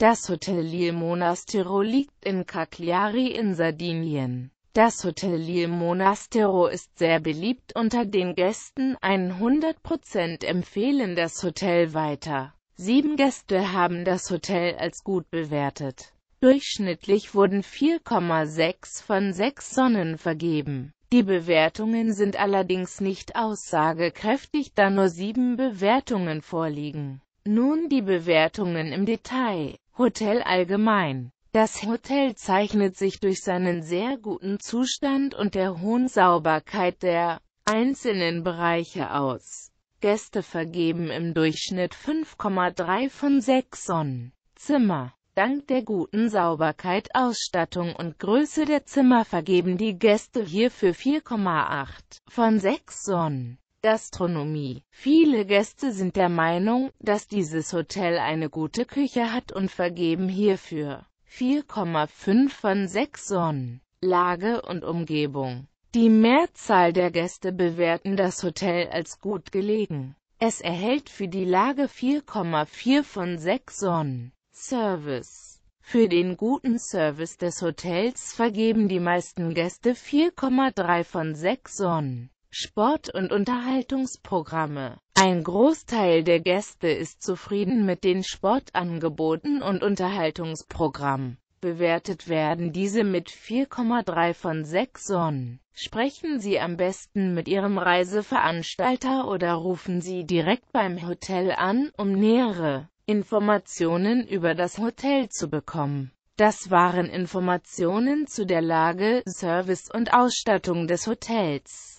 Das Hotel Il Monastero liegt in Cagliari in Sardinien. Das Hotel Il Monastero ist sehr beliebt unter den Gästen, 100% empfehlen das Hotel weiter. Sieben Gäste haben das Hotel als gut bewertet. Durchschnittlich wurden 4,6 von 6 Sonnen vergeben. Die Bewertungen sind allerdings nicht aussagekräftig, da nur sieben Bewertungen vorliegen. Nun die Bewertungen im Detail. Hotel allgemein. Das Hotel zeichnet sich durch seinen sehr guten Zustand und der hohen Sauberkeit der einzelnen Bereiche aus. Gäste vergeben im Durchschnitt 5,3 von 6 Sonnen. Zimmer. Dank der guten Sauberkeit, Ausstattung und Größe der Zimmer vergeben die Gäste hierfür 4,8 von 6 Sonnen. Gastronomie. Viele Gäste sind der Meinung, dass dieses Hotel eine gute Küche hat und vergeben hierfür 4,5 von 6 Sonnen. Lage und Umgebung. Die Mehrzahl der Gäste bewerten das Hotel als gut gelegen. Es erhält für die Lage 4,4 von 6 Sonnen. Service. Für den guten Service des Hotels vergeben die meisten Gäste 4,3 von 6 Sonnen. Sport- und Unterhaltungsprogramme. Ein Großteil der Gäste ist zufrieden mit den Sportangeboten und Unterhaltungsprogrammen. Bewertet werden diese mit 4,3 von 6 Sonnen. Sprechen Sie am besten mit Ihrem Reiseveranstalter oder rufen Sie direkt beim Hotel an, um nähere Informationen über das Hotel zu bekommen. Das waren Informationen zu der Lage, Service und Ausstattung des Hotels.